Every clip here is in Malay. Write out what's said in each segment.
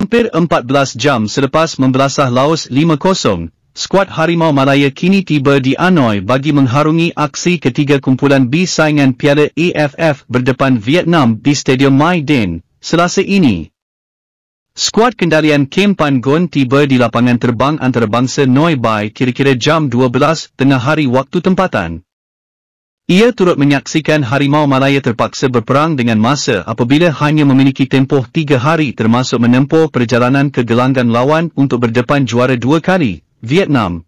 Hampir 14 jam selepas membelasah Laos 5-0, skuad Harimau Malaya kini tiba di Hanoi bagi mengharungi aksi ketiga kumpulan B saingan Piala AFF berdepan Vietnam di Stadium Mai Dinh, selasa ini. Skuad kendalian Kim Pan Gun tiba di lapangan terbang antarabangsa Noi Bai kira-kira jam 12 tengah hari waktu tempatan. Ia turut menyaksikan harimau Malaya terpaksa berperang dengan masa apabila hanya memiliki tempoh tiga hari termasuk menempuh perjalanan ke gelanggan lawan untuk berdepan juara dua kali, Vietnam.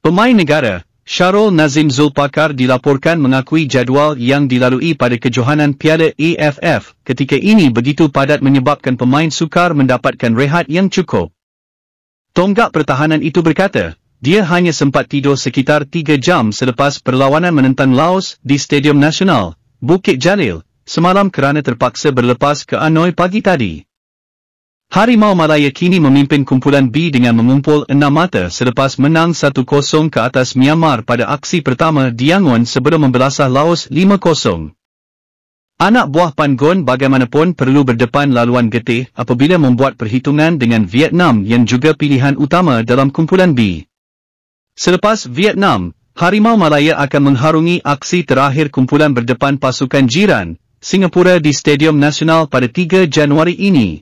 Pemain negara, Syarul Nazim Zulpakar dilaporkan mengakui jadual yang dilalui pada kejohanan piala AFF ketika ini begitu padat menyebabkan pemain sukar mendapatkan rehat yang cukup. Tonggak pertahanan itu berkata, dia hanya sempat tidur sekitar 3 jam selepas perlawanan menentang Laos di Stadium Nasional, Bukit Jalil, semalam kerana terpaksa berlepas ke Anoi pagi tadi. Harimau Malaya kini memimpin kumpulan B dengan mengumpul 6 mata selepas menang 1-0 ke atas Myanmar pada aksi pertama di Diangon sebelum membelasah Laos 5-0. Anak buah Pan Gon bagaimanapun perlu berdepan laluan getih apabila membuat perhitungan dengan Vietnam yang juga pilihan utama dalam kumpulan B. Selepas Vietnam, Harimau Malaya akan mengharungi aksi terakhir kumpulan berdepan pasukan jiran, Singapura di Stadium Nasional pada 3 Januari ini.